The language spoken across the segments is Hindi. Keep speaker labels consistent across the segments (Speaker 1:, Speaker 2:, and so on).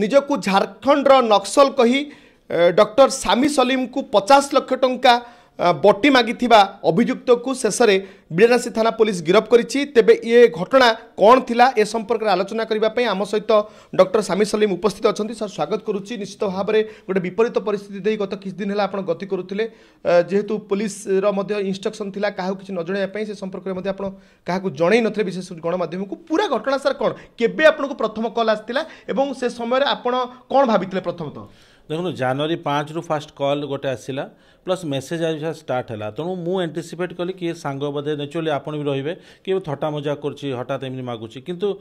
Speaker 1: ନିଜକୁ ଝାଡ଼ଖଣ୍ଡର ନକ୍ସଲ କହି ଡକ୍ଟର ସାମି ସଲିମକୁ ପଚାଶ ଲକ୍ଷ ଟଙ୍କା বটি মাগিথিবা অভিযুক্তকু শেষে বিড়ানাসি থানা পুলিশ গিরফ করেছি তেবে ইয়ে ঘটনা কণ লা এ সম্পর্কে আলোচনা করা আম সহিত ডক্টর সামি সলিম উপস্থিত অনেক স্যার স্বাগত করুছি নিশ্চিত ভাবে গোটে বিপরীত পরিস্থিতি দিয়ে গত কিছু দিন হল আপনার গতি করুলে যেহেতু পুলিশর মধ্যে ইনস্ট্রকশন লা কাহু কিছু ন জনাইয়া সে সম্পর্কে মধ্যে আপনার কাহু জনাই নথিলে বিশেষ গণমাধ্যমকে পুরা ঘটনা স্যার কণ কেবে আপনার প্রথম কল আসছিল এবং সে
Speaker 2: সময় আপনার কণ ভাবিলে প্রথমত देखो जानुरी पाँच रु फास्ट कल गोटे आसला प्लस मेसेज आज स्टार्ट है तेणु तो मुझे कली किए सांग बोधे नेचुअली आपण भी रही है किए थटा मजा कर हटात एम मगुच कितु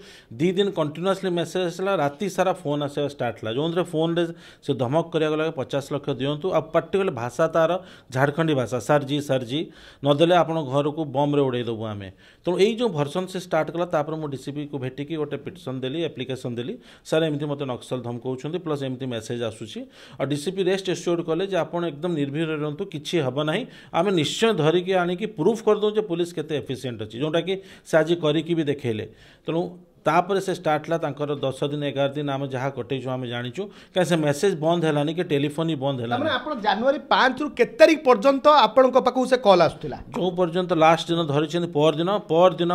Speaker 2: दी दिन कंटिन्यूसली मेसेज आसला रात सारा फोन आसवा स्टार्ट है जो थे फोन में से धमक कराया गला पचास लक्ष दिं पर्टिकुला भाषा तार झारखंडी भाषा सर जी सर जी नदे आप घर को बम्रे उड़ेदबू आम तेणु तो यही भर्सन से स्टार्ट कला मुझ डीसीपी को भेटिकी गोटे पिटन देली एप्लिकेसन देली सर एमती मत नक्सल धमकाउं प्लस एमती मेसेज आसूसी और डीसीपी रेस्ट एस्योर्ड कले एकदम निर्भीर रुंतु किसी हम ना आम निश्चय धरिकी आणिकी प्रूफ दूँ पुलिस केफिसीयंट अच्छी जोटा कि से आज करके भी तेणु तापर से स्टार्ट तर दस दिन एगार दिन आम जहाँ कटे आम जाचु क्या से मेसेज बंद है कि टेलीफोन ही बंद है जानुरी पांच रु के
Speaker 1: तारीख पर्यटन आपको से कल आसाला
Speaker 2: जो पर्यटन लास्ट दिन धरी पर दिन पर दिन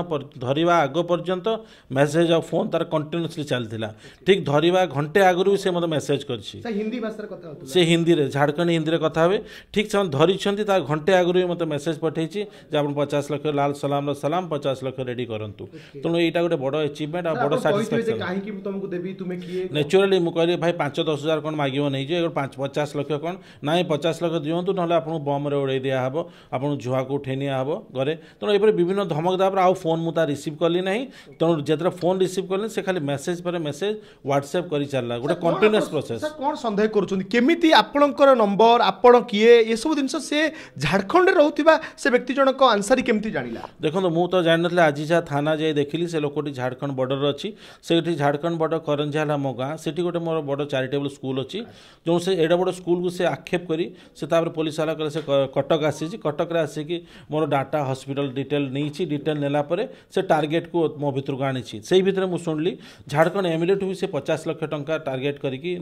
Speaker 2: धरवा आग पर्यटन मेसेज आ फोन तर कंटिन्यूसली चलता ठीक धरवा घंटे आगुरी भी सी मतलब मेसेज कर
Speaker 1: हिंदी
Speaker 2: हिंदी झारखंड हिंदी में कथ हे ठीक से धरी घंटे आगुरी भी मतलब मेसेज पठे आप पचास लक्ष लाल सलाम सलाम पचास लक्ष रेडी करूँ तेणु यहाँ गोटे बड़ अचिवमेंट ସେଥିପାଇଁଟା ବଡ଼ ସାଟିସ୍ଫ୍ୟାକ୍ସନ୍
Speaker 1: କାହିଁକି ତମକୁ ଦେବି ତୁମେ କିଏ
Speaker 2: ନ୍ୟାଚୁରାଲି ମୁଁ କହିଲି ଭାଇ ପାଞ୍ଚ ଦଶ ହଜାର କ'ଣ ମାଗିବ ନେଇଯିବ ଏଗୁଡ଼ା ପାଞ୍ଚ ପଚାଶ ଲକ୍ଷ କ'ଣ ନାଇଁ ପଚାଶ ଲକ୍ଷ ଦିଅନ୍ତୁ ନହେଲେ ଆପଣଙ୍କୁ ବମ୍ବରେ ଉଡ଼େଇ ଦିଆହେବ ଆପଣଙ୍କୁ ଝୁଆକୁ ଉଠେଇ ନିଆହେବ ଘରେ ତେଣୁ ଏପରି ବିଭିନ୍ନ ଧମକ ଦେବା ପରେ ଆଉ ଫୋନ୍ ମୁଁ ତା ରିସିଭ୍ କଲି ନାହିଁ ତେଣୁ ଯେତେବେଳେ ଫୋନ୍ ରିସିଭ୍ କଲି ସେ ଖାଲି ମେସେଜ୍ ପରେ ମେସେଜ୍ ହ୍ୱାଟ୍ସଆପ୍ କରିଚାଲିଲା ଗୋଟେ କଣ୍ଟିନ୍ୟୁଅସ୍ ପ୍ରୋସେସ୍
Speaker 1: କ'ଣ ସନ୍ଦେହ କରୁଛନ୍ତି କେମିତି ଆପଣଙ୍କର ନମ୍ବର ଆପଣ କିଏ ଏସବୁ ଜିନିଷ ସେ ଝାଡ଼ଖଣ୍ଡରେ ରହୁଥିବା ସେ ବ୍ୟକ୍ତି ଜଣକ ଆନ୍ସାରି କେମିତି ଜାଣିଲା
Speaker 2: ଦେଖନ୍ତୁ ମୁଁ ତ ଜାଣିନଥିଲି ଆଜି ଯାହା ଥାନା ଯାଇ ଦେଖିଲି ସେ ଲୋକଟି ଝାଡ଼ଖଣ୍ଡ बॉर्डर अच्छी से झारखंड बॉर्डर करंजा आम गाँ से गोटे मोर बड़ चारिटेबल स्कूल अच्छी जो से एडा बड़ स्कूल को से आक्षेप करतापुर पुलिस वाला कह कटक आसी कटक आसिक मोर डाटा हस्पिटाल डिटेल नहीं डिटेल नापर से टार्गेट को मो भर को आनी भितर मुझे शुणिली झारखंड एमएलएट भी सी पचास लक्ष टा टार्गेट करके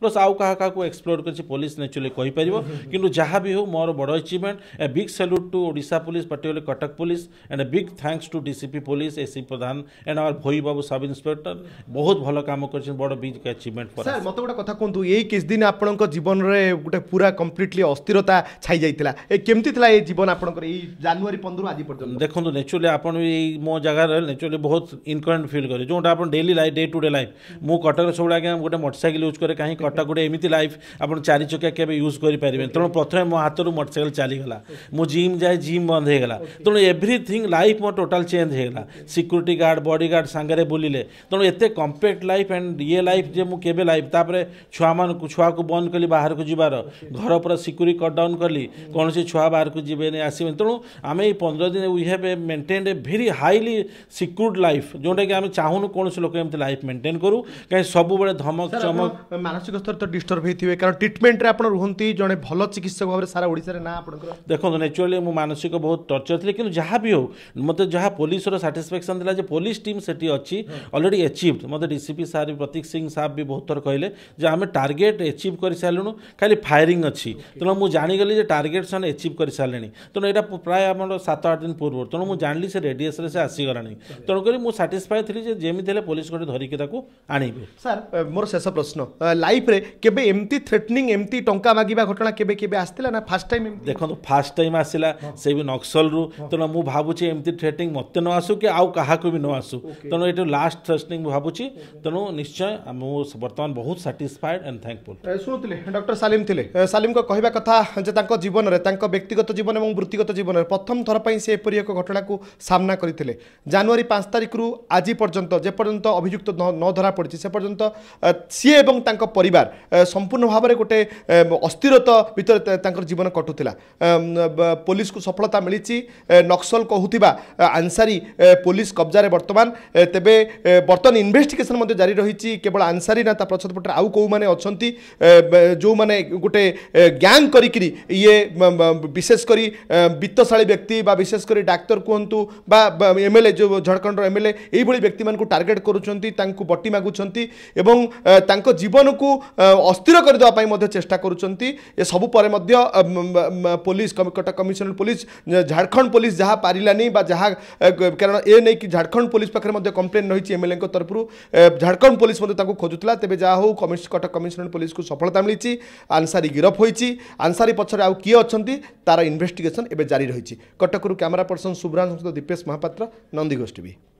Speaker 2: प्लस आउ का एक्सप्लोर कर पुलिस नेचुअली कहीपर कि जहाँ भी हो मोर बड़ achievement a big salute to ओडा police particular Cuttack police and a big thanks to DCP police AC Pradhan and our भई রহিবাবু সাব ইন্সপেক্টর বহুত ভালো কাম করছেন বড় বিগ অ্যাচিভমেন্ট ফর স্যার
Speaker 1: মতো গোটা কথা কুহতু এই কিছু দিন আপনার জীবনরে গোটে পুরা কমপ্লিটলি অস্থিরতা
Speaker 2: ছাই যাই এ কেমতি লা এই জীবন আপনার এই জানুয়ারি পনেরো আজ পর্যন্ত দেখুন ন্যাচুরালি আপনার এই মো জায়গার ন্যাচুরালি বহুত ইনকরেন্ট ফিল করে যেটা আপনার daily life day to day life মু কটক সব আজ্ঞা গোটে মোটরসাইকেল ইউজ করে কাহি কটক গোটে এমিতি লাইফ আপনার চারি চকিয়া কেবে ইউজ করে পারবেন তেমন প্রথমে মো হাতর মোটরসাইকেল চালিগলা মু জিম যায় জিম বন্ধ হয়ে গলা তেমন এভ্রিথিং লাইফ মো টোটাল চেঞ্জ হয়ে গলা সিকুরিটি গার্ড বডি গার্ড ସାଙ୍ଗରେ ବୁଲିଲେ ତେଣୁ ଏତେ କମ୍ପେକ୍ଟ ଲାଇଫ୍ ଆଣ୍ଡ ଇଏ ଲାଇଫ୍ ଯେ ମୁଁ କେବେ ଲାଇଫ୍ ତାପରେ ଛୁଆମାନଙ୍କୁ ଛୁଆକୁ ବନ୍ଦ କଲି ବାହାରକୁ ଯିବାର ଘର ପୁରା ସିକ୍ୟୁରି କଟ୍ ଡାଉନ୍ କଲି କୌଣସି ଛୁଆ ବାହାରକୁ ଯିବେନି ଆସିବେନି ତେଣୁ ଆମେ ଏଇ ପନ୍ଦର ଦିନ we have a maintain a very highly secured life ଯେଉଁଟାକି ଆମେ ଚାହୁଁନୁ କୌଣସି ଲୋକ ଏମିତି ଲାଇଫ୍ ମେଣ୍ଟେନ୍ କରୁ କାହିଁକି ସବୁବେଳେ ଧମକ ଚମକ ମାନସିକ ସ୍ତର ତ ଡିଷ୍ଟର୍ବ ହେଇଥିବେ କାରଣ ଟ୍ରିଟମେଣ୍ଟରେ ଆପଣ ରୁହନ୍ତି ଜଣେ ଭଲ ଚିକିତ୍ସକ ଭାବରେ ସାରା
Speaker 1: ଓଡ଼ିଶାରେ ନା ଆପଣଙ୍କର
Speaker 2: ଦେଖନ୍ତୁ ନ୍ୟାଚୁରାଲି ମୁଁ ମାନସିକ ବହୁତ ଟର୍ଚର୍ ଥିଲି କିନ୍ତୁ ଯାହା ବି ହେଉ ମୋତେ ଯାହା ପୋଲିସର ସାଟିସ୍ଫ୍ୟାକ୍ସନ୍ ଥିଲା ଯେ ପୋଲିସ ଟିମ୍ ସେଠି अच्छी अलरेडी एचिव्ड मत डीसीपी साहब प्रतीक सिंह साहब भी बहुत थर कहले जो आम टार्गेट एचिव कर सारू खाली फायरिंग अच्छी तेणु मुझे जाणीगली टार्गेट से एचिव कर सारे तेणु यहाँ प्राय आम सात आठ दिन पूर्व तेणु मुझे जाणी से रेडियसन से आसीगला तेणुक मुझे साटिस्फाए थी जमी हेल्ले पुलिस गोटे धरिकी आणवे ସାର୍ ମୋର
Speaker 1: ଶେଷ ପ୍ରଶ୍ନ ଲାଇଫ୍ରେ କେବେ ଏମିତି ଥ୍ରେଟନିଂ ଏମିତି ଟଙ୍କା ମାଗିବା ଘଟଣା କେବେ କେବେ ଆସିଥିଲା ନା ଫାର୍ଷ୍ଟ
Speaker 2: ଟାଇମ୍ ଦେଖନ୍ତୁ ଫାର୍ଷ୍ଟ ଟାଇମ୍ ଆସିଲା ସେ ବି ନକ୍ସଲରୁ ତେଣୁ ମୁଁ ଭାବୁଛି ଏମିତି ଥ୍ରେଟନିଂ ମୋତେ ନ ଆସୁ କି ଆଉ କାହାକୁ ବି ନ ଆସୁ ତେଣୁ ତେଣୁ ଏଇଟା ଲାଷ୍ଟ ଥ୍ରେଷ୍ଟନିଂ ମୁଁ ଭାବୁଛି ତେଣୁ ନିଶ୍ଚୟ ମୁଁ ବର୍ତ୍ତମାନ ବହୁତ ସାଟିସ୍ଫାଏଡ୍ ଆଣ୍ଡ ଥ୍ୟାଙ୍କଫୁଲ୍ ଶୁଣୁଥିଲେ ଡକ୍ଟର ସାଲିମ ଥିଲେ ସାଲିମ୍ଙ୍କ କହିବା କଥା ଯେ ତାଙ୍କ
Speaker 1: ଜୀବନରେ ତାଙ୍କ ବ୍ୟକ୍ତିଗତ ଜୀବନ ଏବଂ ବୃତ୍ତିଗତ ଜୀବନରେ ପ୍ରଥମ ଥର ପାଇଁ ସେ ଏପରି ଏକ ଘଟଣାକୁ ସାମ୍ନା କରିଥିଲେ ଜାନୁଆରୀ ପାଞ୍ଚ ତାରିଖରୁ ଆଜି ପର୍ଯ୍ୟନ୍ତ ଯେପର୍ଯ୍ୟନ୍ତ ଅଭିଯୁକ୍ତ ନ ଧରାପଡ଼ିଛି ସେ ପର୍ଯ୍ୟନ୍ତ ସିଏ ଏବଂ ତାଙ୍କ ପରିବାର ସମ୍ପୂର୍ଣ୍ଣ ଭାବରେ ଗୋଟେ ଅସ୍ଥିରତ ଭିତରେ ତାଙ୍କର ଜୀବନ କଟୁଥିଲା ପୋଲିସକୁ ସଫଳତା ମିଳିଛି ନକ୍ସଲ କହୁଥିବା ଆନ୍ସାରୀ ପୋଲିସ କବ୍ଜାରେ ବର୍ତ୍ତମାନ তেবে বর্তমান ইনভেস্টিগেসন মধ্যে জারি রয়েছে কেবল আনসারি না তা পছপটে আউ কেউমানে অনেক যে গোটে গ্যাং করি ইয়ে বিশেষ করে বিত্তশালী ব্যক্তি বা বিশেষ করে ডাক্তার কুহতু বা এমএলএ যে ঝাড়খণ্ডর এমএলএ এইভাবে ব্যক্তি মানুষ টার্গেট করছেন তাঁকু বটি মাগুচার এবং তাঁক জীবনকু অস্থির করে দেওয়া মধ্যে চেষ্টা করছেন এসবু পরে মধ্যে police Cuttack commissioner police Jharkhand police যা পারিলানি বা যা কারণ এ নেই ঝাড়খণ্ড পুলিশ পাখে মধ্যে କମ୍ପ୍ଲେନ୍ ରହିଛି ଏମ୍ଏଲ୍ଏଙ୍କ ତରଫରୁ ଝାଡ଼ଖଣ୍ଡ ପୋଲିସ ମଧ୍ୟ ତାଙ୍କୁ ଖୋଜୁଥିଲା ତେବେ ଯାହା ହେଉ କଟକ କମିଶନରେଟ୍ ପୋଲିସକୁ ସଫଳତା ମିଳିଛି ଆନ୍ସାରୀ ଗିରଫ ହୋଇଛି ଆନ୍ସାରୀ ପଛରେ ଆଉ କିଏ ଅଛନ୍ତି ତାର ଇନଭେଷ୍ଟିଗେସନ୍ ଏବେ ଜାରି ରହିଛି କଟକରୁ camera person Shubhransh Dipesh Mohapatra Nandighosh TV